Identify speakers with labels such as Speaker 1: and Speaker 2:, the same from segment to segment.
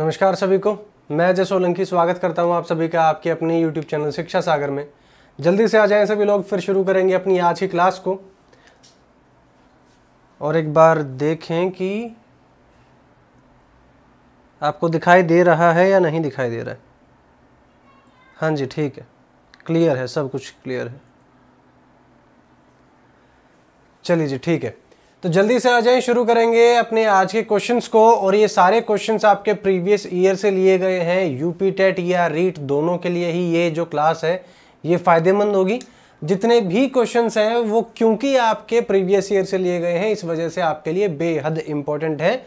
Speaker 1: नमस्कार सभी को मैं जय सोलंकी स्वागत करता हूं आप सभी का आपके अपने यूट्यूब चैनल शिक्षा सागर में जल्दी से आ जाएं सभी लोग फिर शुरू करेंगे अपनी आज की क्लास को और एक बार देखें कि आपको दिखाई दे रहा है या नहीं दिखाई दे रहा है हाँ जी ठीक है क्लियर है सब कुछ क्लियर है चलिए जी ठीक है तो जल्दी से आ जाएं शुरू करेंगे अपने आज के क्वेश्चंस को और ये सारे क्वेश्चंस आपके प्रीवियस ईयर से लिए गए हैं यूपी टेट या रीट दोनों के लिए ही ये जो क्लास है ये फ़ायदेमंद होगी जितने भी क्वेश्चंस हैं वो क्योंकि आपके प्रीवियस ईयर से लिए गए हैं इस वजह से आपके लिए बेहद इंपॉर्टेंट है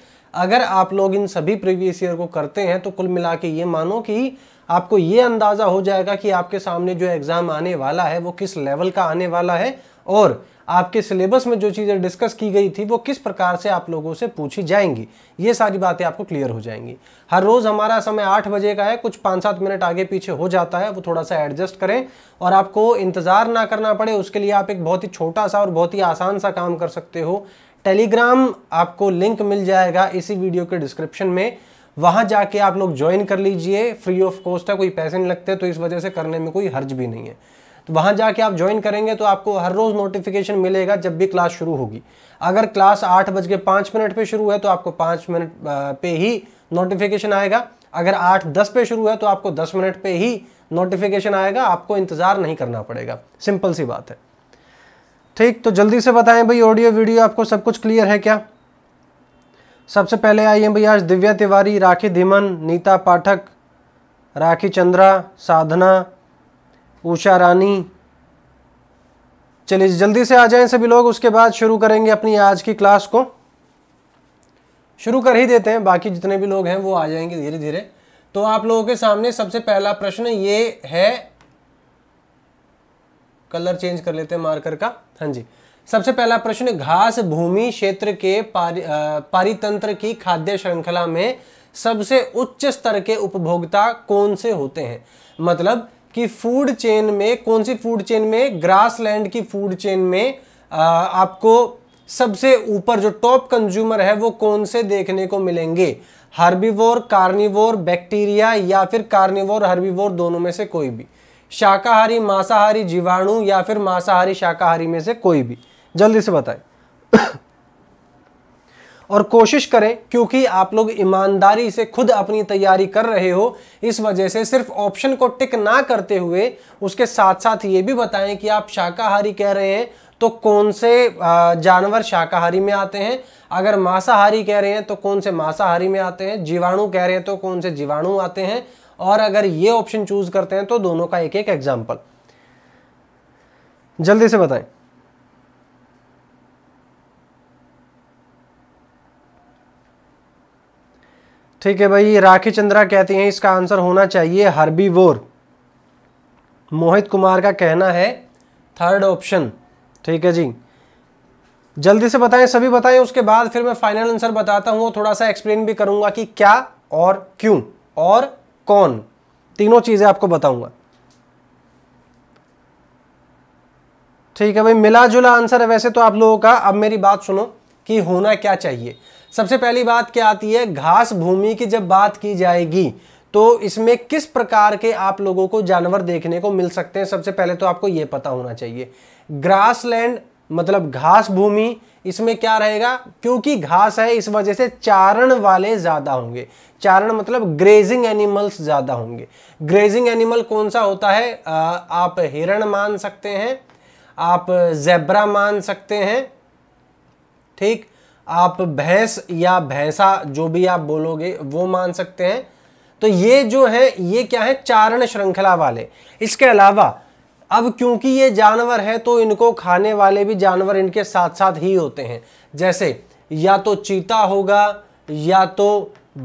Speaker 1: अगर आप लोग इन सभी प्रीवियस ईयर को करते हैं तो कुल मिला के ये मानो कि आपको ये अंदाज़ा हो जाएगा कि आपके सामने जो एग्ज़ाम आने वाला है वो किस लेवल का आने वाला है और आपके सिलेबस में जो चीज़ें डिस्कस की गई थी वो किस प्रकार से आप लोगों से पूछी जाएंगी ये सारी बातें आपको क्लियर हो जाएंगी हर रोज़ हमारा समय आठ बजे का है कुछ पाँच सात मिनट आगे पीछे हो जाता है वो थोड़ा सा एडजस्ट करें और आपको इंतज़ार ना करना पड़े उसके लिए आप एक बहुत ही छोटा सा और बहुत ही आसान सा काम कर सकते हो टेलीग्राम आपको लिंक मिल जाएगा इसी वीडियो के डिस्क्रिप्शन में वहाँ जाके आप लोग ज्वाइन कर लीजिए फ्री ऑफ कॉस्ट है कोई पैसे नहीं लगते तो इस वजह से करने में कोई हर्ज भी नहीं है तो वहाँ जाके आप ज्वाइन करेंगे तो आपको हर रोज़ नोटिफिकेशन मिलेगा जब भी क्लास शुरू होगी अगर क्लास आठ बज के पाँच मिनट पर शुरू है तो आपको पाँच मिनट पे ही नोटिफिकेशन आएगा अगर आठ दस पे शुरू है तो आपको दस मिनट पे ही नोटिफिकेशन आएगा आपको इंतज़ार नहीं करना पड़ेगा सिंपल सी बात है ठीक तो जल्दी से बताएं भाई ऑडियो वीडियो आपको सब कुछ क्लियर है क्या सबसे पहले आई हैं आज दिव्या तिवारी राखी धीमन नीता पाठक राखी चंद्रा साधना उषा रानी चलिए जल्दी से आ जाएं सभी लोग उसके बाद शुरू करेंगे अपनी आज की क्लास को शुरू कर ही देते हैं बाकी जितने भी लोग हैं वो आ जाएंगे धीरे धीरे तो आप लोगों के सामने सबसे पहला प्रश्न ये है कलर चेंज कर लेते हैं मार्कर का हाँ जी सबसे पहला प्रश्न घास भूमि क्षेत्र के पारि, पारितंत्र की खाद्य श्रृंखला में सबसे उच्च स्तर के उपभोक्ता कौन से होते हैं मतलब कि फूड चेन में कौन सी फूड चेन में ग्रासलैंड की फूड चेन में आ, आपको सबसे ऊपर जो टॉप कंज्यूमर है वो कौन से देखने को मिलेंगे हर्बीवोर कार्निवोर बैक्टीरिया या फिर कार्निवोर हर्बिवोर दोनों में से कोई भी शाकाहारी मांसाहारी जीवाणु या फिर मांसाहारी शाकाहारी में से कोई भी जल्दी से बताएं और कोशिश करें क्योंकि आप लोग ईमानदारी से खुद अपनी तैयारी कर रहे हो इस वजह से सिर्फ ऑप्शन को टिक ना करते हुए उसके साथ साथ ये भी बताएं कि आप शाकाहारी कह रहे हैं तो कौन से जानवर शाकाहारी में आते हैं अगर मांसाहारी कह रहे हैं तो कौन से मांसाहारी में आते हैं जीवाणु कह रहे हैं तो कौन से जीवाणु आते हैं और अगर ये ऑप्शन चूज करते हैं तो दोनों का एक एक एग्जाम्पल जल्दी से बताएं ठीक है भाई राखी चंद्रा कहती हैं इसका आंसर होना चाहिए हरबी वोर मोहित कुमार का कहना है थर्ड ऑप्शन ठीक है जी जल्दी से बताएं सभी बताएं उसके बाद फिर मैं फाइनल आंसर बताता हूं थोड़ा सा एक्सप्लेन भी करूंगा कि क्या और क्यों और कौन तीनों चीज़ें आपको बताऊंगा ठीक है भाई मिला जुला आंसर है वैसे तो आप लोगों का अब मेरी बात सुनो कि होना क्या चाहिए सबसे पहली बात क्या आती है घास भूमि की जब बात की जाएगी तो इसमें किस प्रकार के आप लोगों को जानवर देखने को मिल सकते हैं सबसे पहले तो आपको यह पता होना चाहिए लैंड मतलब घास भूमि इसमें क्या रहेगा क्योंकि घास है इस वजह से चारण वाले ज़्यादा होंगे चारण मतलब ग्रेजिंग एनिमल्स ज़्यादा होंगे ग्रेजिंग एनिमल कौन सा होता है आ, आप हिरण मान सकते हैं आप जेब्रा मान सकते हैं ठीक आप भैंस या भैंसा जो भी आप बोलोगे वो मान सकते हैं तो ये जो है ये क्या है चारण श्रृंखला वाले इसके अलावा अब क्योंकि ये जानवर है तो इनको खाने वाले भी जानवर इनके साथ साथ ही होते हैं जैसे या तो चीता होगा या तो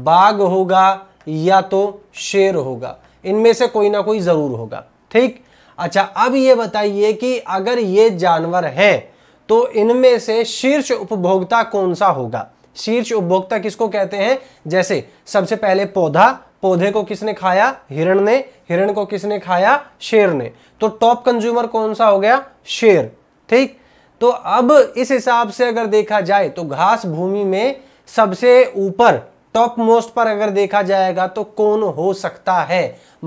Speaker 1: बाघ होगा या तो शेर होगा इनमें से कोई ना कोई ज़रूर होगा ठीक अच्छा अब ये बताइए कि अगर ये जानवर है तो इनमें से शीर्ष उपभोक्ता कौन सा होगा शीर्ष उपभोक्ता किसको कहते हैं जैसे सबसे पहले पौधा पौधे को किसने खाया हिरण ने हिरण को किसने खाया शेर ने तो टॉप कंज्यूमर कौन सा हो गया शेर ठीक तो अब इस हिसाब से अगर देखा जाए तो घास भूमि में सबसे ऊपर टॉप मोस्ट पर अगर देखा जाएगा तो कौन हो सकता है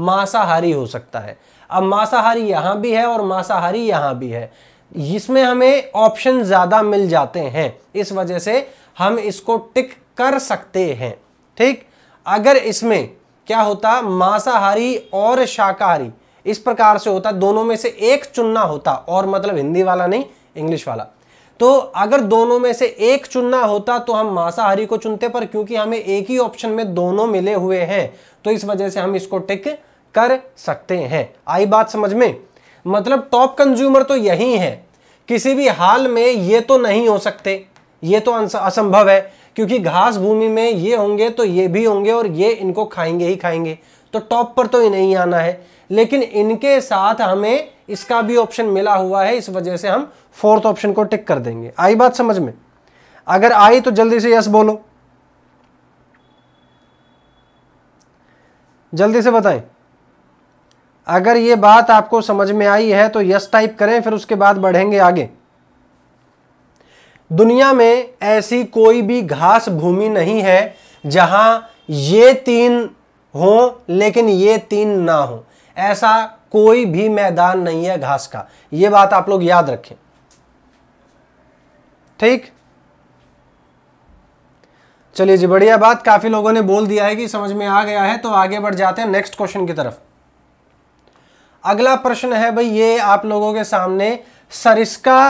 Speaker 1: मांसाहारी हो सकता है अब मांसाहारी यहां भी है और मांसाहारी यहां भी है इसमें हमें ऑप्शन ज़्यादा मिल जाते हैं इस वजह से हम इसको टिक कर सकते हैं ठीक अगर इसमें क्या होता मांसाहारी और शाकाहारी इस प्रकार से होता दोनों में से एक चुनना होता और मतलब हिंदी वाला नहीं इंग्लिश वाला तो अगर दोनों में से एक चुनना होता तो हम मांसाहारी को चुनते पर क्योंकि हमें एक ही ऑप्शन में दोनों मिले हुए हैं तो इस वजह से हम इसको टिक कर सकते हैं आई बात समझ में मतलब टॉप कंज्यूमर तो यही है किसी भी हाल में ये तो नहीं हो सकते ये तो असंभव है क्योंकि घास भूमि में ये होंगे तो ये भी होंगे और ये इनको खाएंगे ही खाएंगे तो टॉप पर तो ही नहीं आना है लेकिन इनके साथ हमें इसका भी ऑप्शन मिला हुआ है इस वजह से हम फोर्थ ऑप्शन को टिक कर देंगे आई बात समझ में अगर आई तो जल्दी से यस बोलो जल्दी से बताएं अगर ये बात आपको समझ में आई है तो यस टाइप करें फिर उसके बाद बढ़ेंगे आगे दुनिया में ऐसी कोई भी घास भूमि नहीं है जहां ये तीन हो लेकिन ये तीन ना हो ऐसा कोई भी मैदान नहीं है घास का ये बात आप लोग याद रखें ठीक चलिए जी बढ़िया बात काफी लोगों ने बोल दिया है कि समझ में आ गया है तो आगे बढ़ जाते हैं नेक्स्ट क्वेश्चन की तरफ अगला प्रश्न है भाई ये आप लोगों के सामने सरिस्का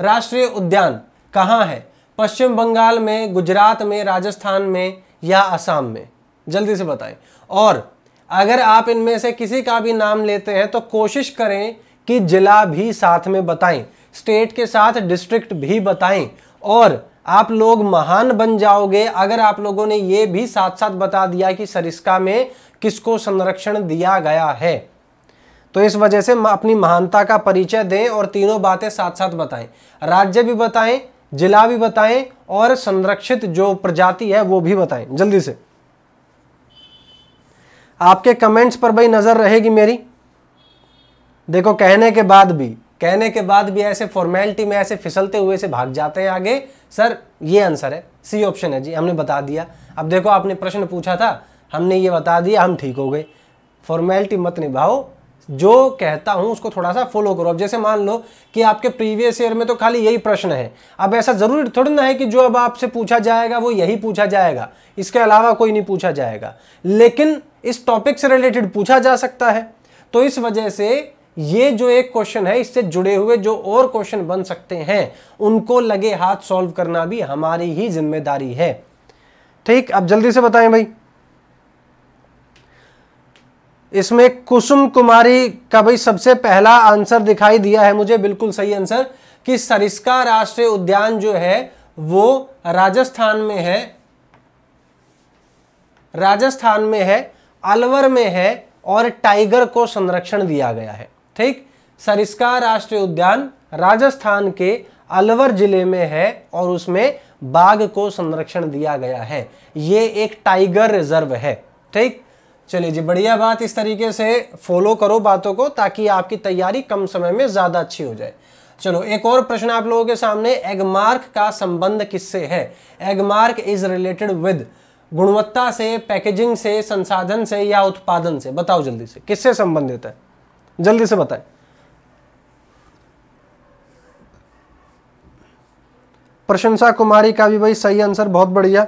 Speaker 1: राष्ट्रीय उद्यान कहाँ है पश्चिम बंगाल में गुजरात में राजस्थान में या असम में जल्दी से बताएं और अगर आप इनमें से किसी का भी नाम लेते हैं तो कोशिश करें कि जिला भी साथ में बताएं स्टेट के साथ डिस्ट्रिक्ट भी बताएं और आप लोग महान बन जाओगे अगर आप लोगों ने यह भी साथ साथ बता दिया कि सरिस्का में किसको संरक्षण दिया गया है तो इस वजह से अपनी महानता का परिचय दें और तीनों बातें साथ साथ बताएं राज्य भी बताएं जिला भी बताएं और संरक्षित जो प्रजाति है वो भी बताएं जल्दी से आपके कमेंट्स पर भाई नज़र रहेगी मेरी देखो कहने के बाद भी कहने के बाद भी ऐसे फॉर्मेलिटी में ऐसे फिसलते हुए से भाग जाते हैं आगे सर ये आंसर है सी ऑप्शन है जी हमने बता दिया अब देखो आपने प्रश्न पूछा था हमने ये बता दिया हम ठीक हो गए फॉर्मेलिटी मत निभाओ जो कहता हूँ उसको थोड़ा सा फॉलो करो अब जैसे मान लो कि आपके प्रीवियस ईयर में तो खाली यही प्रश्न है अब ऐसा ज़रूरी थोड़ी ना है कि जो अब आपसे पूछा जाएगा वो यही पूछा जाएगा इसके अलावा कोई नहीं पूछा जाएगा लेकिन इस टॉपिक से रिलेटेड पूछा जा सकता है तो इस वजह से ये जो एक क्वेश्चन है इससे जुड़े हुए जो और क्वेश्चन बन सकते हैं उनको लगे हाथ सॉल्व करना भी हमारी ही जिम्मेदारी है ठीक अब जल्दी से बताएं भाई इसमें कुसुम कुमारी का भाई सबसे पहला आंसर दिखाई दिया है मुझे बिल्कुल सही आंसर कि सरिस्का राष्ट्रीय उद्यान जो है वो राजस्थान में है राजस्थान में है अलवर में है और टाइगर को संरक्षण दिया गया है ठीक सरिस्का राष्ट्रीय उद्यान राजस्थान के अलवर जिले में है और उसमें बाघ को संरक्षण दिया गया है ये एक टाइगर रिजर्व है ठीक चलिए जी बढ़िया बात इस तरीके से फॉलो करो बातों को ताकि आपकी तैयारी कम समय में ज़्यादा अच्छी हो जाए चलो एक और प्रश्न आप लोगों के सामने एगमार्क का संबंध किससे है एगमार्क इज रिलेटेड विद गुणवत्ता से पैकेजिंग से संसाधन से या उत्पादन से बताओ जल्दी से किससे संबंधित है जल्दी से बताएं प्रशंसा कुमारी का भी भाई सही आंसर बहुत बढ़िया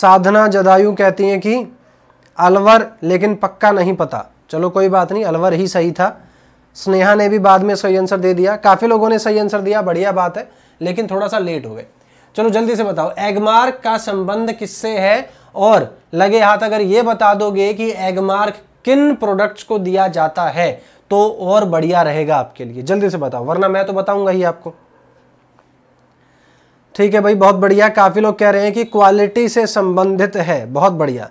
Speaker 1: साधना जदायु कहती हैं कि अलवर लेकिन पक्का नहीं पता चलो कोई बात नहीं अलवर ही सही था स्नेहा ने भी बाद में सही आंसर दे दिया काफ़ी लोगों ने सही आंसर दिया बढ़िया बात है लेकिन थोड़ा सा लेट हो गए चलो जल्दी से बताओ एगमार्क का संबंध किससे है और लगे हाथ अगर ये बता दोगे कि एगमार्क किन प्रोडक्ट्स को दिया जाता है तो और बढ़िया रहेगा आपके लिए जल्दी से बताओ वरना मैं तो बताऊंगा ही आपको ठीक है भाई बहुत बढ़िया काफ़ी लोग कह रहे हैं कि क्वालिटी से संबंधित है बहुत बढ़िया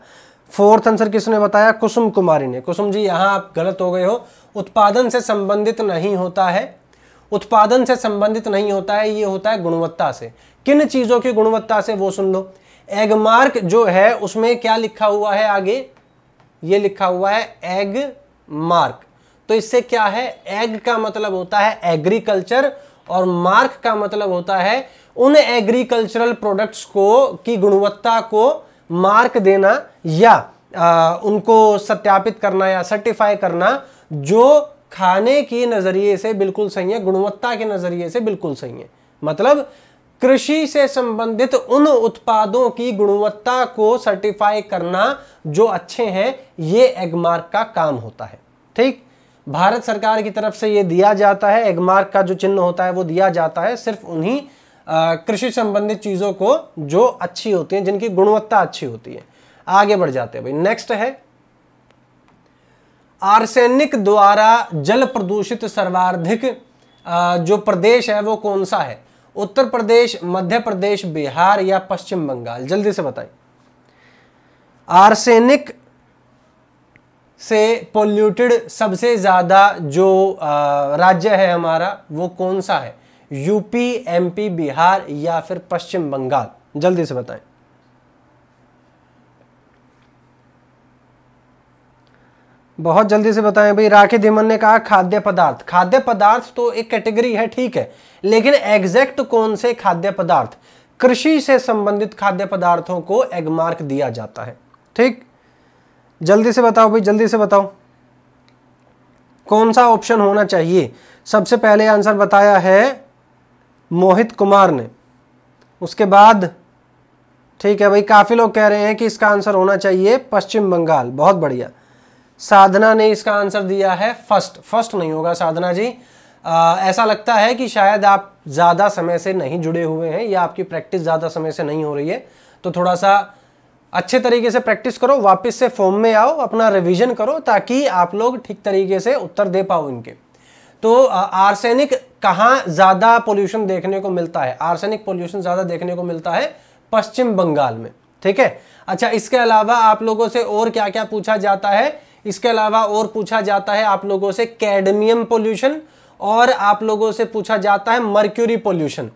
Speaker 1: फोर्थ आंसर किसने बताया कुसुम कुमारी ने कुसुम जी यहां आप गलत हो गए हो उत्पादन से संबंधित नहीं होता है उत्पादन से संबंधित नहीं होता है ये होता है गुणवत्ता से किन चीज़ों की गुणवत्ता से वो सुन लो एगमार्क जो है उसमें क्या लिखा हुआ है आगे ये लिखा हुआ है एग मार्क तो इससे क्या है एग का मतलब होता है एग्रीकल्चर और मार्क का मतलब होता है उन एग्रीकल्चरल प्रोडक्ट्स को की गुणवत्ता को मार्क देना या आ, उनको सत्यापित करना या सर्टिफाई करना जो खाने के नज़रिए से बिल्कुल सही है गुणवत्ता के नज़रिए से बिल्कुल सही है मतलब कृषि से संबंधित उन उत्पादों की गुणवत्ता को सर्टिफाई करना जो अच्छे हैं ये एगमार्क का काम होता है ठीक भारत सरकार की तरफ से ये दिया जाता है एगमार्क का जो चिन्ह होता है वो दिया जाता है सिर्फ उन्हीं कृषि संबंधित चीज़ों को जो अच्छी होती हैं जिनकी गुणवत्ता अच्छी होती है आगे बढ़ जाते हैं भाई नेक्स्ट है आर्सेनिक द्वारा जल प्रदूषित सर्वाधिक जो प्रदेश है वो कौन सा है उत्तर प्रदेश मध्य प्रदेश बिहार या पश्चिम बंगाल जल्दी से बताइए आर्सेनिक से पोल्यूटेड सबसे ज़्यादा जो राज्य है हमारा वो कौन सा है यूपी एमपी बिहार या फिर पश्चिम बंगाल जल्दी से बताएं बहुत जल्दी से बताएं भाई राखी धीमन ने कहा खाद्य पदार्थ खाद्य पदार्थ तो एक कैटेगरी है ठीक है लेकिन एग्जैक्ट कौन से खाद्य पदार्थ कृषि से संबंधित खाद्य पदार्थों को एगमार्क दिया जाता है ठीक जल्दी से बताओ भाई जल्दी से बताओ कौन सा ऑप्शन होना चाहिए सबसे पहले आंसर बताया है मोहित कुमार ने उसके बाद ठीक है भाई काफ़ी लोग कह रहे हैं कि इसका आंसर होना चाहिए पश्चिम बंगाल बहुत बढ़िया साधना ने इसका आंसर दिया है फर्स्ट फर्स्ट नहीं होगा साधना जी आ, ऐसा लगता है कि शायद आप ज़्यादा समय से नहीं जुड़े हुए हैं या आपकी प्रैक्टिस ज़्यादा समय से नहीं हो रही है तो थोड़ा सा अच्छे तरीके से प्रैक्टिस करो वापस से फॉर्म में आओ अपना रिवीजन करो ताकि आप लोग ठीक तरीके से उत्तर दे पाओ इनके तो आर्सेनिक कहाँ ज़्यादा पोल्यूशन देखने को मिलता है आर्सेनिक पोल्यूशन ज़्यादा देखने को मिलता है पश्चिम बंगाल में ठीक है अच्छा इसके अलावा आप लोगों से और क्या क्या पूछा जाता है इसके अलावा और पूछा जाता है आप लोगों से कैडमियम पोल्यूशन और आप लोगों से पूछा जाता है मर्क्यूरी पोल्यूशन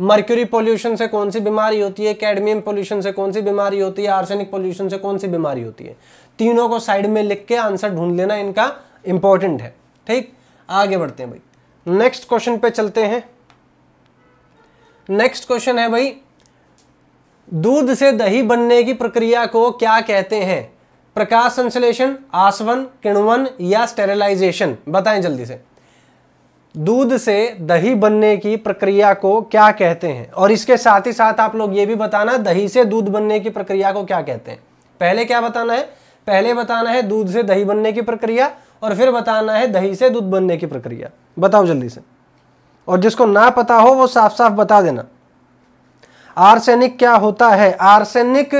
Speaker 1: मर्क्यूरी पोल्यूशन से कौन सी बीमारी होती है कैडमियम पोल्यूशन से कौन सी बीमारी होती है आर्सेनिक पोल्यूशन से कौन सी बीमारी होती है तीनों को साइड में लिख के आंसर ढूंढ लेना इनका इंपॉर्टेंट है ठीक आगे बढ़ते हैं भाई नेक्स्ट क्वेश्चन पे चलते हैं नेक्स्ट क्वेश्चन है भाई दूध से दही बनने की प्रक्रिया को क्या कहते हैं प्रकाश संश्लेषण आसवन किण्वन या स्टेरिलाइजेशन बताएं जल्दी से दूध से दही बनने की प्रक्रिया को क्या कहते हैं और इसके साथ ही साथ आप लोग ये भी बताना दही से दूध बनने की प्रक्रिया को क्या कहते हैं पहले क्या बताना है पहले बताना है दूध से दही बनने की प्रक्रिया और फिर बताना है दही से दूध बनने की प्रक्रिया बताओ जल्दी से और जिसको ना पता हो वो साफ साफ बता देना आर्सेनिक क्या होता है आर्सेनिक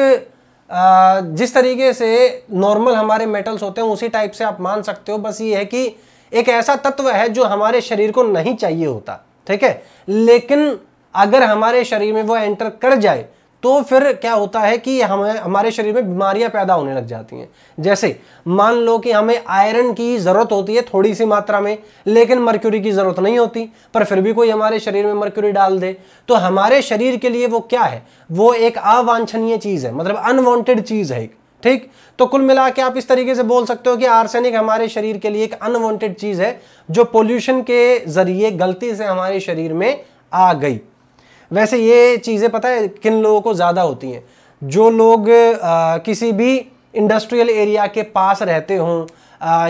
Speaker 1: जिस तरीके से नॉर्मल हमारे मेटल्स होते हैं उसी टाइप से आप मान सकते हो बस ये है कि एक ऐसा तत्व है जो हमारे शरीर को नहीं चाहिए होता ठीक है लेकिन अगर हमारे शरीर में वो एंटर कर जाए तो फिर क्या होता है कि हमें हमारे शरीर में बीमारियां पैदा होने लग जाती हैं जैसे मान लो कि हमें आयरन की ज़रूरत होती है थोड़ी सी मात्रा में लेकिन मर्क्यूरी की ज़रूरत नहीं होती पर फिर भी कोई हमारे शरीर में मर्क्यूरी डाल दे तो हमारे शरीर के लिए वो क्या है वो एक अवांछनीय चीज़ है मतलब अनवांटेड चीज़ है ठीक तो कुल मिला के आप इस तरीके से बोल सकते हो कि आर्सेनिक हमारे शरीर के लिए एक अनवांटेड चीज़ है जो पोल्यूशन के ज़रिए गलती से हमारे शरीर में आ गई वैसे ये चीज़ें पता है किन लोगों को ज़्यादा होती हैं जो लोग आ, किसी भी इंडस्ट्रियल एरिया के पास रहते हों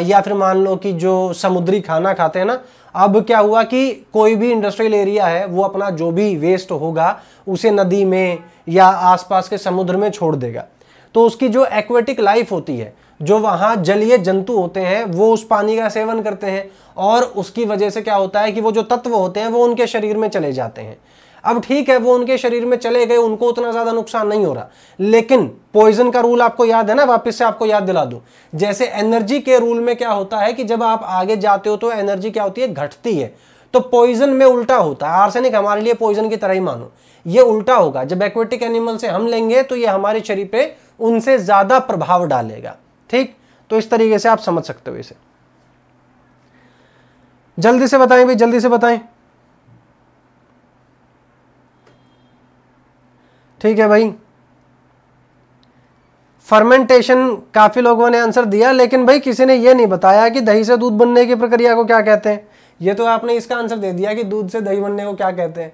Speaker 1: या फिर मान लो कि जो समुद्री खाना खाते हैं ना अब क्या हुआ कि कोई भी इंडस्ट्रियल एरिया है वो अपना जो भी वेस्ट होगा उसे नदी में या आसपास के समुद्र में छोड़ देगा तो उसकी जो एक्वेटिक लाइफ होती है जो वहाँ जलीय जंतु होते हैं वो उस पानी का सेवन करते हैं और उसकी वजह से क्या होता है कि वो जो तत्व होते हैं वो उनके शरीर में चले जाते हैं अब ठीक है वो उनके शरीर में चले गए उनको उतना ज़्यादा नुकसान नहीं हो रहा लेकिन पॉइजन का रूल आपको याद है ना वापस से आपको याद दिला दूँ जैसे एनर्जी के रूल में क्या होता है कि जब आप आगे जाते हो तो एनर्जी क्या होती है घटती है तो पॉइजन में उल्टा होता है आर्सेनिक हमारे लिए पॉइजन की तरह ही मानो ये उल्टा होगा जब एक्वेटिक एनिमल से हम लेंगे तो ये हमारे शरीर पे उनसे ज़्यादा प्रभाव डालेगा ठीक तो इस तरीके से आप समझ सकते हो इसे जल्दी से बताएं भाई जल्दी से बताएं ठीक है भाई फर्मेंटेशन काफ़ी लोगों ने आंसर दिया लेकिन भाई किसी ने ये नहीं बताया कि दही से दूध बनने की प्रक्रिया को क्या कहते हैं ये तो आपने इसका आंसर दे दिया कि दूध से दही बनने को क्या कहते हैं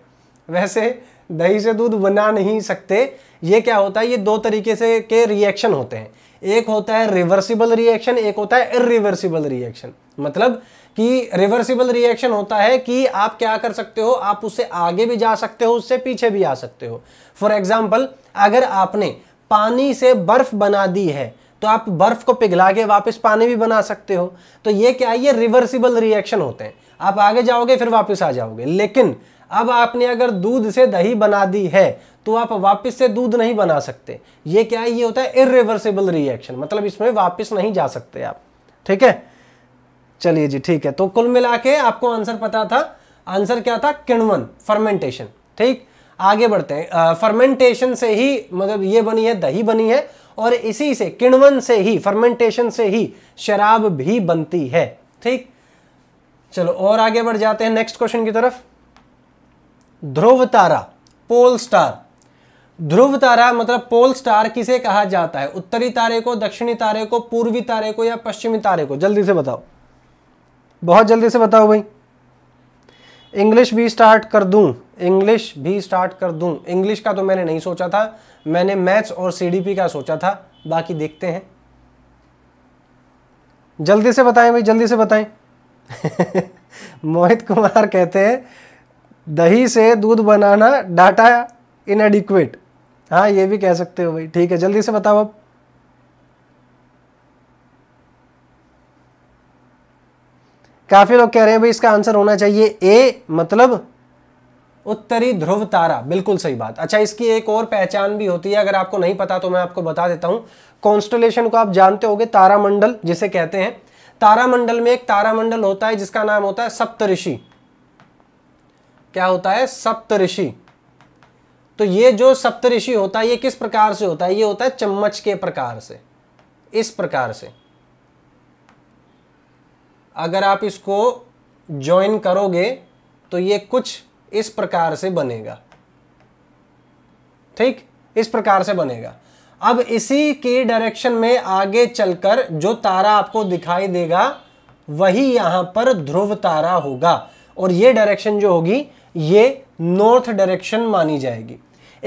Speaker 1: वैसे दही से दूध बना नहीं सकते ये क्या होता है ये दो तरीके से के रिएक्शन होते हैं एक होता है रिवर्सिबल रिएक्शन एक होता है इरिवर्सिबल रिएक्शन मतलब कि रिवर्सिबल रिएक्शन होता है कि आप क्या कर सकते हो आप उससे आगे भी जा सकते हो उससे पीछे भी आ सकते हो फॉर एग्जाम्पल अगर आपने पानी से बर्फ बना दी है तो आप बर्फ को पिघला के वापस पानी भी बना सकते हो तो ये क्या है ये रिवर्सिबल रिएक्शन होते हैं आप आगे जाओगे फिर वापस आ जाओगे लेकिन अब आपने अगर दूध से दही बना दी है तो आप वापस से दूध नहीं बना सकते ये क्या है ये होता है इरिवर्सिबल रिएक्शन मतलब इसमें वापस नहीं जा सकते आप ठीक है चलिए जी ठीक है तो कुल मिला के आपको आंसर पता था आंसर क्या था किणवन फर्मेंटेशन ठीक आगे बढ़ते हैं फर्मेंटेशन से ही मतलब ये बनी है दही बनी है और इसी से किणवन से ही फर्मेंटेशन से ही शराब भी बनती है ठीक चलो और आगे बढ़ जाते हैं नेक्स्ट क्वेश्चन की तरफ ध्रुव तारा पोल स्टार ध्रुव तारा मतलब पोल स्टार किसे कहा जाता है उत्तरी तारे को दक्षिणी तारे को पूर्वी तारे को या पश्चिमी तारे को जल्दी से बताओ बहुत जल्दी से बताओ भाई इंग्लिश भी स्टार्ट कर दूं इंग्लिश भी स्टार्ट कर दूं इंग्लिश का तो मैंने नहीं सोचा था मैंने मैथ्स और सीडीपी का सोचा था बाकी देखते हैं जल्दी से बताएं भाई जल्दी से बताएं मोहित कुमार कहते हैं दही से दूध बनाना डाटा इनएडिक्वेट हाँ ये भी कह सकते हो भाई ठीक है जल्दी से बताओ अब काफ़ी लोग कह रहे हैं भाई इसका आंसर होना चाहिए ए मतलब उत्तरी ध्रुव तारा बिल्कुल सही बात अच्छा इसकी एक और पहचान भी होती है अगर आपको नहीं पता तो मैं आपको बता देता हूं कॉन्स्टोलेशन को आप जानते हो तारामंडल जिसे कहते हैं तारामंडल में एक तारामंडल होता है जिसका नाम होता है सप्तऋषि क्या होता है सप्तऋषि तो ये जो सप्तऋषि होता है ये किस प्रकार से होता है ये होता है चम्मच के प्रकार से इस प्रकार से अगर आप इसको ज्वाइन करोगे तो ये कुछ इस प्रकार से बनेगा ठीक इस प्रकार से बनेगा अब इसी के डायरेक्शन में आगे चलकर जो तारा आपको दिखाई देगा वही यहां पर ध्रुव तारा होगा और ये डायरेक्शन जो होगी ये नॉर्थ डायरेक्शन मानी जाएगी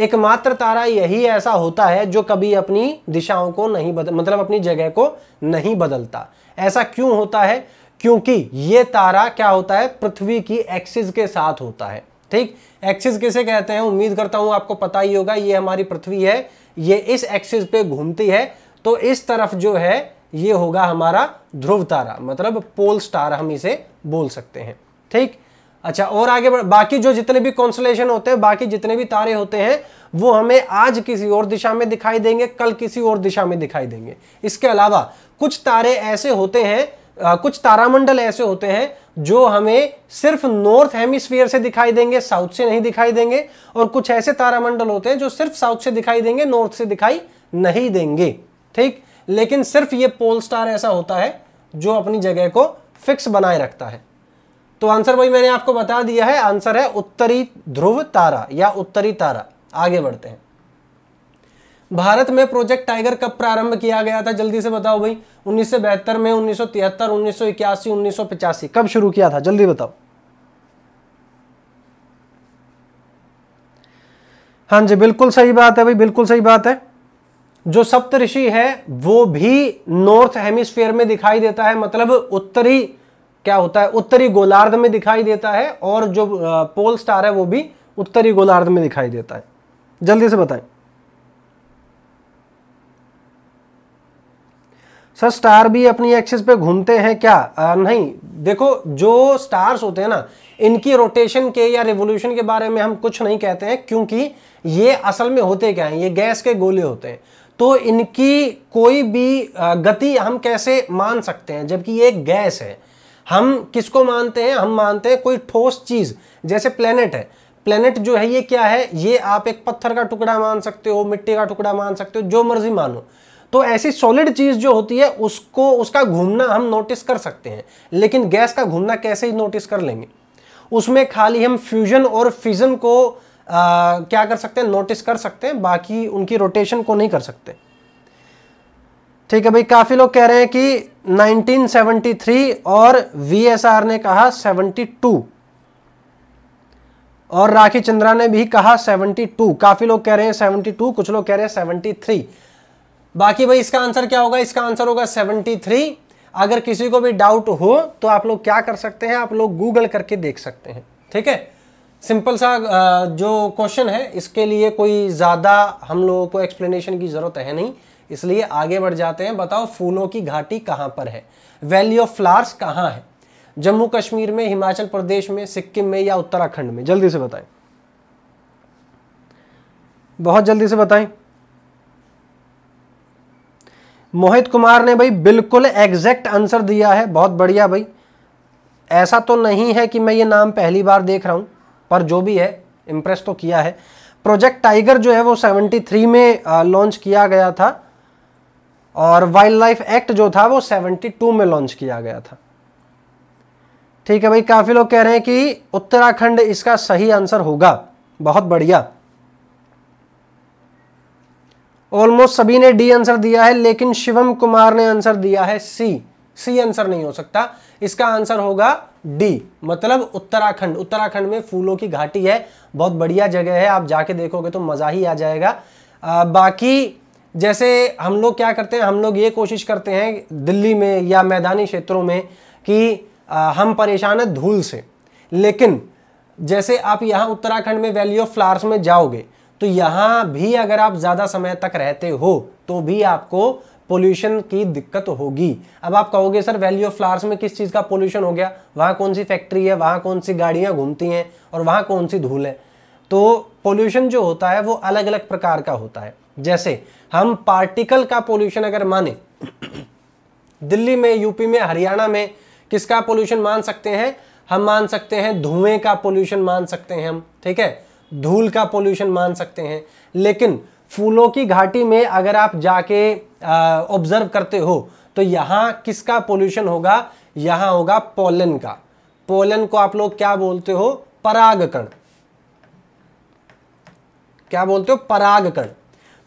Speaker 1: एकमात्र तारा यही ऐसा होता है जो कभी अपनी दिशाओं को नहीं बदल मतलब अपनी जगह को नहीं बदलता ऐसा क्यों होता है क्योंकि ये तारा क्या होता है पृथ्वी की एक्सिस के साथ होता है ठीक एक्सिस किसे कहते हैं उम्मीद करता हूं आपको पता ही होगा ये हमारी पृथ्वी है ये इस एक्सिस पे घूमती है तो इस तरफ जो है ये होगा हमारा ध्रुव तारा मतलब पोल स्टार हम इसे बोल सकते हैं ठीक अच्छा और आगे बढ़ बाकी जो जितने भी कॉन्सलेशन होते हैं बाकी जितने भी तारे होते हैं वो हमें आज किसी और दिशा में दिखाई देंगे कल किसी और दिशा में दिखाई देंगे इसके अलावा कुछ तारे ऐसे होते हैं आ, कुछ तारामंडल ऐसे होते हैं जो हमें सिर्फ नॉर्थ हेमिस्फीयर से दिखाई देंगे साउथ से नहीं दिखाई देंगे और कुछ ऐसे तारामंडल होते हैं जो सिर्फ साउथ से दिखाई देंगे नॉर्थ से दिखाई नहीं देंगे ठीक लेकिन सिर्फ ये पोल स्टार ऐसा होता है जो अपनी जगह को फिक्स बनाए रखता है तो आंसर भाई मैंने आपको बता दिया है आंसर है उत्तरी ध्रुव तारा या उत्तरी तारा आगे बढ़ते हैं भारत में प्रोजेक्ट टाइगर कब प्रारंभ किया गया था जल्दी से बताओ भाई उन्नीस में उन्नीस सौ तिहत्तर उन्नीस सौ इक्यासी कब शुरू किया था जल्दी बताओ हाँ जी बिल्कुल सही बात है भाई बिल्कुल सही बात है जो सप्तऋषि है वो भी नॉर्थ हेमिस्फेयर में दिखाई देता है मतलब उत्तरी क्या होता है उत्तरी गोलार्ध में दिखाई देता है और जो पोल स्टार है वो भी उत्तरी गोलार्ध में दिखाई देता है जल्दी से बताएं सर स्टार भी अपनी एक्सिस पे घूमते हैं क्या आ, नहीं देखो जो स्टार्स होते हैं ना इनकी रोटेशन के या रिवोल्यूशन के बारे में हम कुछ नहीं कहते हैं क्योंकि ये असल में होते क्या हैं ये गैस के गोले होते हैं तो इनकी कोई भी गति हम कैसे मान सकते हैं जबकि ये गैस है हम किसको मानते हैं हम मानते हैं कोई ठोस चीज़ जैसे प्लेनेट है प्लेनेट जो है ये क्या है ये आप एक पत्थर का टुकड़ा मान सकते हो मिट्टी का टुकड़ा मान सकते हो जो मर्जी मानो तो ऐसी सॉलिड चीज़ जो होती है उसको उसका घूमना हम नोटिस कर सकते हैं लेकिन गैस का घूमना कैसे ही नोटिस कर लेंगे उसमें खाली हम फ्यूजन और फिजन को आ, क्या कर सकते हैं नोटिस कर सकते हैं बाकी उनकी रोटेशन को नहीं कर सकते ठीक है भाई काफ़ी लोग कह रहे हैं कि 1973 और वी ने कहा 72 और राखी चंद्रा ने भी कहा 72 काफ़ी लोग कह रहे हैं 72 कुछ लोग कह रहे हैं 73 बाकी भाई इसका आंसर क्या होगा इसका आंसर होगा 73 अगर किसी को भी डाउट हो तो आप लोग क्या कर सकते हैं आप लोग गूगल करके देख सकते हैं ठीक है सिंपल सा जो क्वेश्चन है इसके लिए कोई ज़्यादा हम लोगों को एक्सप्लेनेशन की ज़रूरत है नहीं इसलिए आगे बढ़ जाते हैं बताओ फूलों की घाटी कहाँ पर है वैली ऑफ फ्लावर्स कहाँ है जम्मू कश्मीर में हिमाचल प्रदेश में सिक्किम में या उत्तराखंड में जल्दी से बताएं बहुत जल्दी से बताएं मोहित कुमार ने भाई बिल्कुल एग्जैक्ट आंसर दिया है बहुत बढ़िया भाई ऐसा तो नहीं है कि मैं ये नाम पहली बार देख रहा हूँ पर जो भी है इम्प्रेस तो किया है प्रोजेक्ट टाइगर जो है वो 73 में लॉन्च किया गया था और वाइल्ड लाइफ एक्ट जो था वो 72 में लॉन्च किया गया था ठीक है भाई काफ़ी लोग कह रहे हैं कि उत्तराखंड इसका सही आंसर होगा बहुत बढ़िया ऑलमोस्ट सभी ने डी आंसर दिया है लेकिन शिवम कुमार ने आंसर दिया है सी सी आंसर नहीं हो सकता इसका आंसर होगा डी मतलब उत्तराखंड उत्तराखंड में फूलों की घाटी है बहुत बढ़िया जगह है आप जाके देखोगे तो मज़ा ही आ जाएगा आ, बाकी जैसे हम लोग क्या करते हैं हम लोग ये कोशिश करते हैं दिल्ली में या मैदानी क्षेत्रों में कि आ, हम परेशान हैं धूल से लेकिन जैसे आप यहाँ उत्तराखंड में वैली ऑफ फ्लावर्स में जाओगे तो यहाँ भी अगर आप ज़्यादा समय तक रहते हो तो भी आपको पोल्यूशन की दिक्कत होगी अब आप कहोगे सर वैली ऑफ फ्लावर्स में किस चीज़ का पोल्यूशन हो गया वहाँ कौन सी फैक्ट्री है वहाँ कौन सी गाड़ियाँ घूमती हैं और वहाँ कौन सी धूल है तो पोल्यूशन जो होता है वो अलग अलग प्रकार का होता है जैसे हम पार्टिकल का पोल्यूशन अगर माने दिल्ली में यूपी में हरियाणा में किसका पोल्यूशन मान सकते हैं हम मान सकते हैं धुएं का पोल्यूशन मान सकते हैं हम ठीक है धूल का पोल्यूशन मान सकते हैं लेकिन फूलों की घाटी में अगर आप जाके ऑब्जर्व करते हो तो यहाँ किसका पोल्यूशन होगा यहाँ होगा पोलन का पोलन को आप लोग क्या बोलते हो परागकण क्या बोलते हो परागकण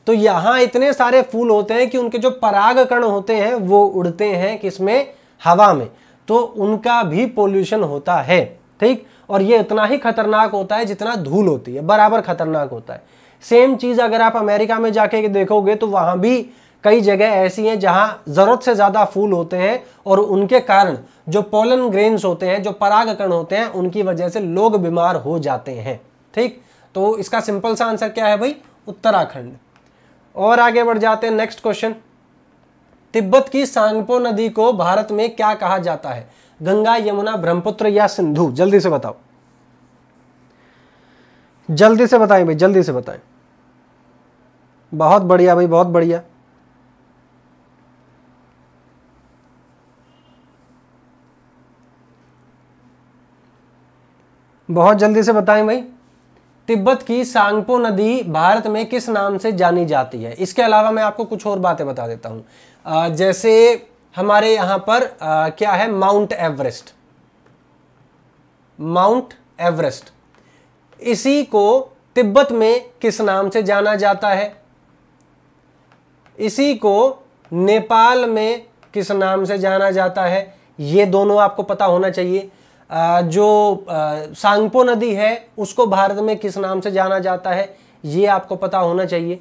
Speaker 1: तो यहाँ इतने सारे फूल होते हैं कि उनके जो परागकण होते हैं वो उड़ते हैं किसमें हवा में तो उनका भी पोल्यूशन होता है ठीक और ये उतना ही खतरनाक होता है जितना धूल होती है बराबर खतरनाक होता है सेम चीज़ अगर आप अमेरिका में जाके देखोगे तो वहाँ भी कई जगह ऐसी हैं जहाँ ज़रूरत से ज़्यादा फूल होते हैं और उनके कारण जो पोलन ग्रेन्स होते हैं जो परागकण होते हैं उनकी वजह से लोग बीमार हो जाते हैं ठीक तो इसका सिंपल सा आंसर क्या है भाई उत्तराखंड और आगे बढ़ जाते हैं नेक्स्ट क्वेश्चन तिब्बत की सांगपो नदी को भारत में क्या कहा जाता है गंगा यमुना ब्रह्मपुत्र या सिंधु जल्दी से बताओ जल्दी से बताएं भाई जल्दी से बताएं बहुत बढ़िया भाई बहुत बढ़िया बहुत जल्दी से बताएं भाई तिब्बत की सांगपो नदी भारत में किस नाम से जानी जाती है इसके अलावा मैं आपको कुछ और बातें बता देता हूं जैसे हमारे यहां पर आ, क्या है माउंट एवरेस्ट माउंट एवरेस्ट इसी को तिब्बत में किस नाम से जाना जाता है इसी को नेपाल में किस नाम से जाना जाता है ये दोनों आपको पता होना चाहिए आ, जो आ, सांगपो नदी है उसको भारत में किस नाम से जाना जाता है ये आपको पता होना चाहिए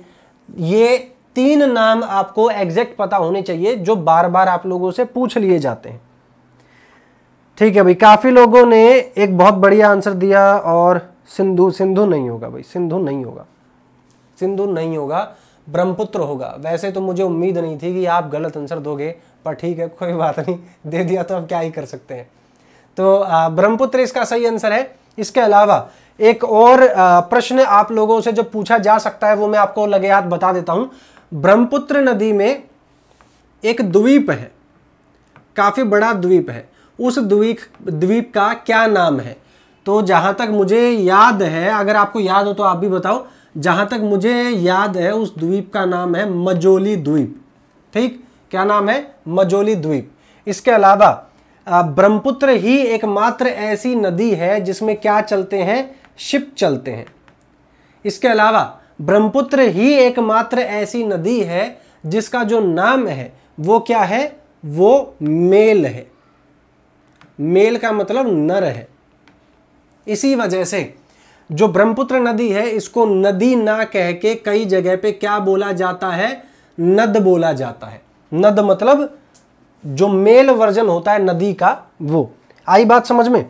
Speaker 1: ये तीन नाम आपको एग्जैक्ट पता होने चाहिए जो बार बार आप लोगों से पूछ लिए जाते हैं ठीक है भाई काफ़ी लोगों ने एक बहुत बढ़िया आंसर दिया और सिंधु सिंधु नहीं होगा भाई सिंधु नहीं होगा सिंधु नहीं होगा ब्रह्मपुत्र होगा वैसे तो मुझे उम्मीद नहीं थी कि आप गलत आंसर दोगे पर ठीक है कोई बात नहीं दे दिया तो आप क्या ही कर सकते हैं तो ब्रह्मपुत्र इसका सही आंसर है इसके अलावा एक और प्रश्न आप लोगों से जो पूछा जा सकता है वो मैं आपको लगे हाथ बता देता हूँ ब्रह्मपुत्र नदी में एक द्वीप है काफ़ी बड़ा द्वीप है उस द्वीप द्वीप का क्या नाम है तो जहाँ तक मुझे याद है अगर आपको याद हो तो आप भी बताओ जहाँ तक मुझे याद है उस द्वीप का नाम है मजोली द्वीप ठीक क्या नाम है मजोली द्वीप इसके अलावा ब्रह्मपुत्र ही एकमात्र ऐसी नदी है जिसमें क्या चलते हैं शिप चलते हैं इसके अलावा ब्रह्मपुत्र ही एकमात्र ऐसी नदी है जिसका जो नाम है वो क्या है वो मेल है मेल का मतलब नर है इसी वजह से जो ब्रह्मपुत्र नदी है इसको नदी ना कह के कई जगह पे क्या बोला जाता है नद बोला जाता है नद मतलब जो मेल वर्जन होता है नदी का वो आई बात समझ में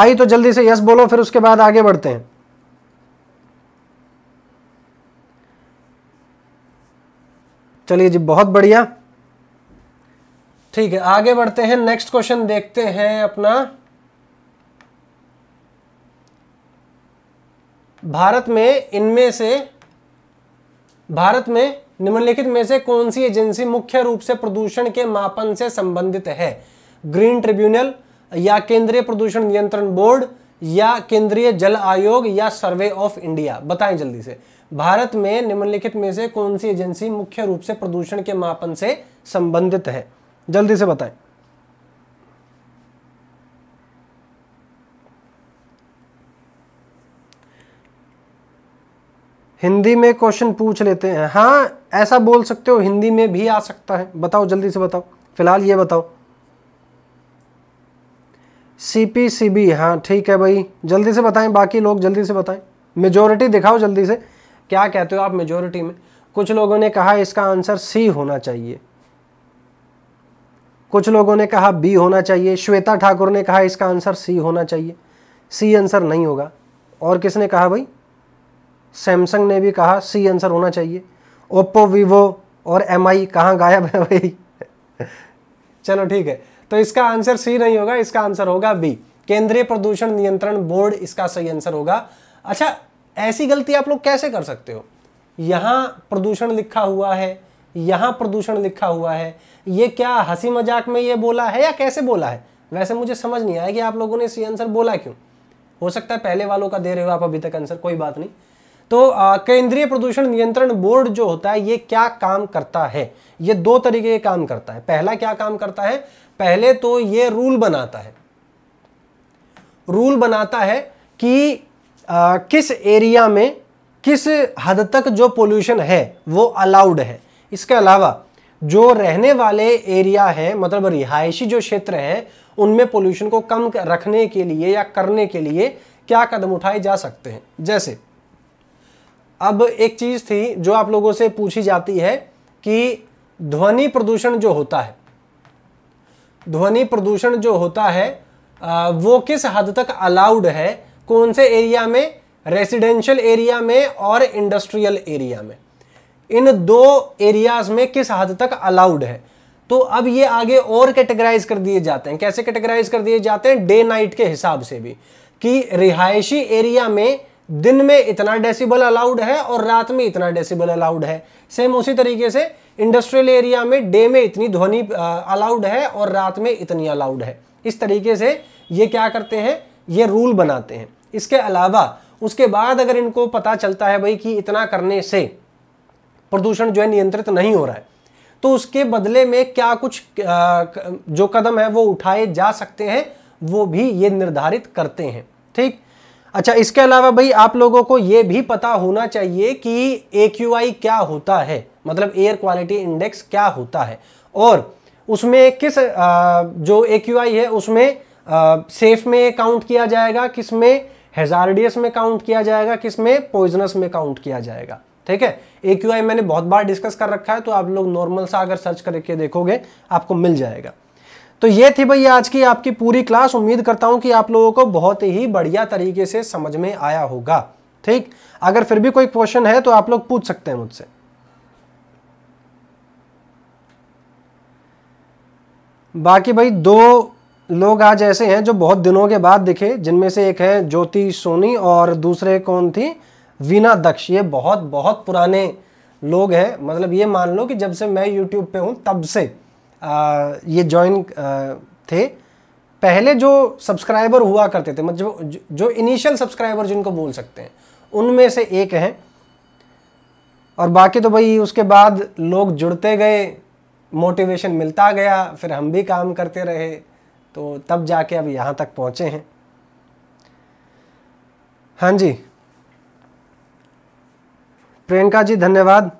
Speaker 1: आई तो जल्दी से यस बोलो फिर उसके बाद आगे बढ़ते हैं चलिए जी बहुत बढ़िया ठीक है आगे बढ़ते हैं नेक्स्ट क्वेश्चन देखते हैं अपना भारत में इनमें से भारत में निम्नलिखित में से कौन सी एजेंसी मुख्य रूप से प्रदूषण के मापन से संबंधित है ग्रीन ट्रिब्यूनल या केंद्रीय प्रदूषण नियंत्रण बोर्ड या केंद्रीय जल आयोग या सर्वे ऑफ इंडिया बताएं जल्दी से भारत में निम्नलिखित में से कौन सी एजेंसी मुख्य रूप से प्रदूषण के मापन से संबंधित है जल्दी से बताएं हिंदी में क्वेश्चन पूछ लेते हैं हाँ ऐसा बोल सकते हो हिंदी में भी आ सकता है बताओ जल्दी से बताओ फिलहाल ये बताओ सी पी सी बी हाँ ठीक है भाई जल्दी से बताएं बाकी लोग जल्दी से बताएं मेजोरिटी दिखाओ जल्दी से क्या कहते हो आप मेजोरिटी में कुछ लोगों ने कहा इसका आंसर सी होना चाहिए कुछ लोगों ने कहा बी होना चाहिए श्वेता ठाकुर ने कहा इसका आंसर सी होना चाहिए सी आंसर नहीं होगा और किसने कहा भाई सैमसंग ने भी कहा सी आंसर होना चाहिए ओप्पो वीवो और एम आई कहाँ गायब है भाई चलो ठीक है तो इसका आंसर सी नहीं होगा इसका आंसर होगा बी केंद्रीय प्रदूषण नियंत्रण बोर्ड इसका सही आंसर होगा अच्छा ऐसी गलती आप लोग कैसे कर सकते हो यहाँ प्रदूषण लिखा हुआ है यहाँ प्रदूषण लिखा हुआ है ये क्या हंसी मजाक में ये बोला है या कैसे बोला है वैसे मुझे समझ नहीं आया कि आप लोगों ने सी आंसर बोला क्यों हो सकता है पहले वालों का दे रहे हो आप अभी तक आंसर कोई बात नहीं तो केंद्रीय प्रदूषण नियंत्रण बोर्ड जो होता है ये क्या काम करता है ये दो तरीके के काम करता है पहला क्या काम करता है पहले तो ये रूल बनाता है रूल बनाता है कि आ, किस एरिया में किस हद तक जो पोल्यूशन है वो अलाउड है इसके अलावा जो रहने वाले एरिया है मतलब रिहायशी जो क्षेत्र है उनमें पोल्यूशन को कम रखने के लिए या करने के लिए क्या कदम उठाए जा सकते हैं जैसे अब एक चीज़ थी जो आप लोगों से पूछी जाती है कि ध्वनि प्रदूषण जो होता है ध्वनि प्रदूषण जो होता है वो किस हद तक अलाउड है कौन से एरिया में रेसिडेंशियल एरिया में और इंडस्ट्रियल एरिया में इन दो एरियाज में किस हद तक अलाउड है तो अब ये आगे और कैटेगराइज कर दिए जाते हैं कैसे कैटेगराइज कर दिए जाते हैं डे नाइट के हिसाब से भी कि रिहायशी एरिया में दिन में इतना डेसिबल अलाउड है और रात में इतना डेसिबल अलाउड है सेम उसी तरीके से इंडस्ट्रियल एरिया में डे में इतनी ध्वनि अलाउड है और रात में इतनी अलाउड है इस तरीके से ये क्या करते हैं ये रूल बनाते हैं इसके अलावा उसके बाद अगर इनको पता चलता है भाई कि इतना करने से प्रदूषण जो है नियंत्रित नहीं हो रहा है तो उसके बदले में क्या कुछ जो कदम है वो उठाए जा सकते हैं वो भी ये निर्धारित करते हैं ठीक अच्छा इसके अलावा भाई आप लोगों को ये भी पता होना चाहिए कि ए क्या होता है मतलब एयर क्वालिटी इंडेक्स क्या होता है और उसमें किस जो ए है उसमें सेफ में काउंट किया जाएगा किस में हेजारडियस में काउंट किया जाएगा किस में पॉइजनस में काउंट किया जाएगा ठीक है ए मैंने बहुत बार डिस्कस कर रखा है तो आप लोग नॉर्मल सा अगर सर्च करके देखोगे आपको मिल जाएगा तो ये थी भाई आज की आपकी पूरी क्लास उम्मीद करता हूं कि आप लोगों को बहुत ही बढ़िया तरीके से समझ में आया होगा ठीक अगर फिर भी कोई क्वेश्चन है तो आप लोग पूछ सकते हैं मुझसे बाकी भाई दो लोग आज ऐसे हैं जो बहुत दिनों के बाद दिखे जिनमें से एक है ज्योति सोनी और दूसरे कौन थी वीना दक्ष ये बहुत बहुत पुराने लोग हैं मतलब ये मान लो कि जब से मैं यूट्यूब पे हूँ तब से आ, ये ज्वाइन थे पहले जो सब्सक्राइबर हुआ करते थे मतलब जो, जो इनिशियल सब्सक्राइबर जिनको बोल सकते हैं उनमें से एक हैं और बाकी तो भाई उसके बाद लोग जुड़ते गए मोटिवेशन मिलता गया फिर हम भी काम करते रहे तो तब जाके अब यहाँ तक पहुँचे हैं हाँ जी प्रियंका जी धन्यवाद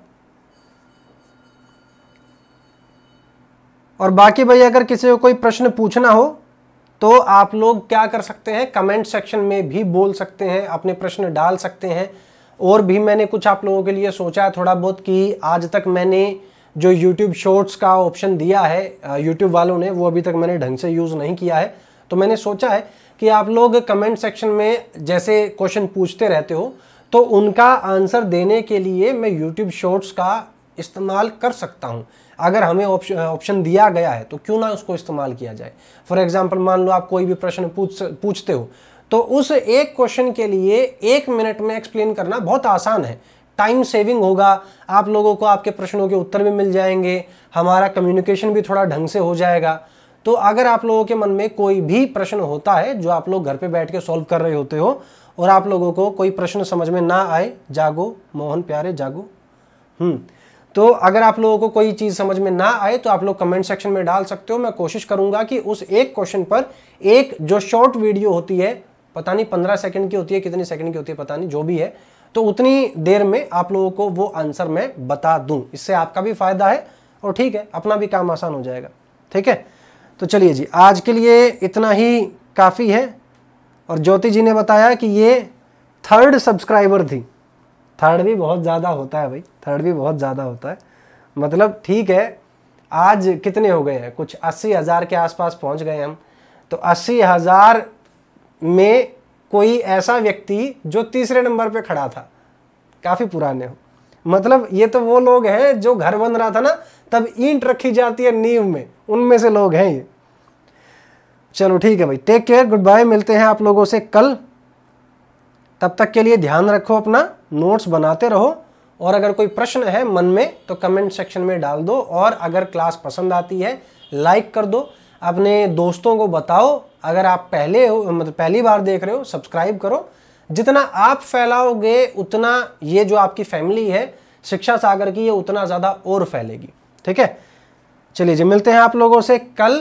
Speaker 1: और बाकी भाई अगर किसी को कोई प्रश्न पूछना हो तो आप लोग क्या कर सकते हैं कमेंट सेक्शन में भी बोल सकते हैं अपने प्रश्न डाल सकते हैं और भी मैंने कुछ आप लोगों के लिए सोचा है थोड़ा बहुत कि आज तक मैंने जो यूट्यूब शॉर्ट्स का ऑप्शन दिया है यूट्यूब वालों ने वो अभी तक मैंने ढंग से यूज़ नहीं किया है तो मैंने सोचा है कि आप लोग कमेंट सेक्शन में जैसे क्वेश्चन पूछते रहते हो तो उनका आंसर देने के लिए मैं यूट्यूब शॉर्ट्स का इस्तेमाल कर सकता हूँ अगर हमें ऑप्शन ऑप्शन दिया गया है तो क्यों ना उसको इस्तेमाल किया जाए फॉर एग्जाम्पल मान लो आप कोई भी प्रश्न पूछ पूछते हो तो उस एक क्वेश्चन के लिए एक मिनट में एक्सप्लेन करना बहुत आसान है टाइम सेविंग होगा आप लोगों को आपके प्रश्नों के उत्तर भी मिल जाएंगे हमारा कम्युनिकेशन भी थोड़ा ढंग से हो जाएगा तो अगर आप लोगों के मन में कोई भी प्रश्न होता है जो आप लोग घर पे बैठ के सॉल्व कर रहे होते हो और आप लोगों को कोई प्रश्न समझ में ना आए जागो मोहन प्यारे जागो हम्म तो अगर आप लोगों को कोई चीज़ समझ में ना आए तो आप लोग कमेंट सेक्शन में डाल सकते हो मैं कोशिश करूंगा कि उस एक क्वेश्चन पर एक जो शॉर्ट वीडियो होती है पता नहीं पंद्रह सेकंड की होती है कितने सेकंड की होती है पता नहीं जो भी है तो उतनी देर में आप लोगों को वो आंसर मैं बता दूँ इससे आपका भी फायदा है और ठीक है अपना भी काम आसान हो जाएगा ठीक है तो चलिए जी आज के लिए इतना ही काफ़ी है और ज्योति जी ने बताया कि ये थर्ड सब्सक्राइबर थी थर्ड भी बहुत ज़्यादा होता है भाई थर्ड भी बहुत ज़्यादा होता है मतलब ठीक है आज कितने हो गए हैं कुछ अस्सी हज़ार के आसपास पहुंच गए हम तो अस्सी हज़ार में कोई ऐसा व्यक्ति जो तीसरे नंबर पे खड़ा था काफ़ी पुराने हो मतलब ये तो वो लोग हैं जो घर बन रहा था ना तब ईंट रखी जाती है नींव में उनमें से लोग हैं ये चलो ठीक है भाई टेक केयर गुड बाय मिलते हैं आप लोगों से कल तब तक के लिए ध्यान रखो अपना नोट्स बनाते रहो और अगर कोई प्रश्न है मन में तो कमेंट सेक्शन में डाल दो और अगर क्लास पसंद आती है लाइक कर दो अपने दोस्तों को बताओ अगर आप पहले हो मतलब पहली बार देख रहे हो सब्सक्राइब करो जितना आप फैलाओगे उतना ये जो आपकी फैमिली है शिक्षा सागर की ये उतना ज़्यादा और फैलेगी ठीक है चलिए जी मिलते हैं आप लोगों से कल